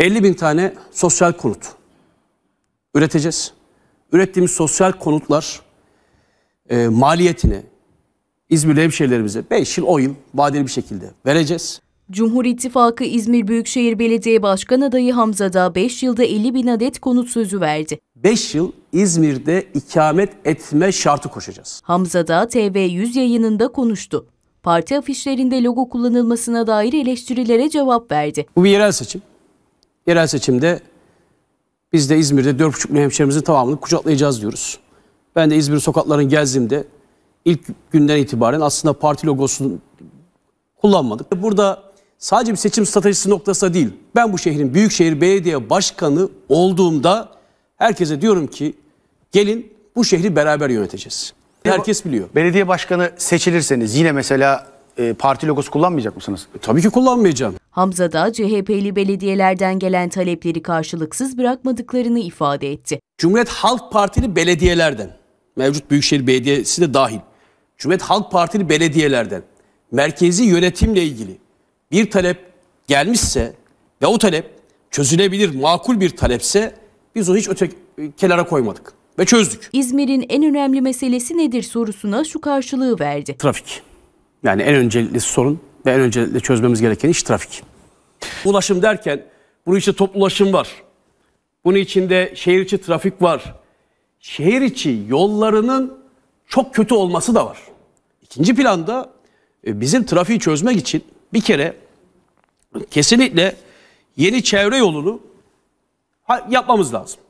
50 bin tane sosyal konut üreteceğiz. Ürettiğimiz sosyal konutlar e, maliyetini İzmir hemşehrilerimize 5 yıl 10 yıl vadeli bir şekilde vereceğiz. Cumhur İttifakı İzmir Büyükşehir Belediye Başkan adayı Hamza da 5 yılda 50 bin adet konut sözü verdi. 5 yıl İzmir'de ikamet etme şartı koşacağız. Hamza da TV100 yayınında konuştu. Parti afişlerinde logo kullanılmasına dair eleştirilere cevap verdi. Bu bir yerel seçim yerel seçimde biz de İzmir'de 4,5 milyon hemşehrimizin tamamını kucaklayacağız diyoruz. Ben de İzmir sokaklarını gezdiğimde ilk günden itibaren aslında parti logosunu kullanmadık. Burada sadece bir seçim stratejisi noktası değil. Ben bu şehrin Büyükşehir Belediye Başkanı olduğumda herkese diyorum ki gelin bu şehri beraber yöneteceğiz. Herkes biliyor. Belediye başkanı seçilirseniz yine mesela e, parti logosu kullanmayacak mısınız? E, tabii ki kullanmayacağım. Hamza da CHP'li belediyelerden gelen talepleri karşılıksız bırakmadıklarını ifade etti. Cumhuriyet Halk Partili belediyelerden, mevcut Büyükşehir Belediyesi de dahil, Cumhuriyet Halk Partili belediyelerden merkezi yönetimle ilgili bir talep gelmişse ve o talep çözülebilir, makul bir talepse biz onu hiç öte kenara koymadık ve çözdük. İzmir'in en önemli meselesi nedir sorusuna şu karşılığı verdi. Trafik. Yani en öncelikli sorun ve en öncelikle çözmemiz gereken iş trafik. Ulaşım derken bunun içinde toplu ulaşım var. Bunun içinde şehir içi trafik var. Şehir içi yollarının çok kötü olması da var. İkinci planda e, bizim trafiği çözmek için bir kere kesinlikle yeni çevre yolunu yapmamız lazım.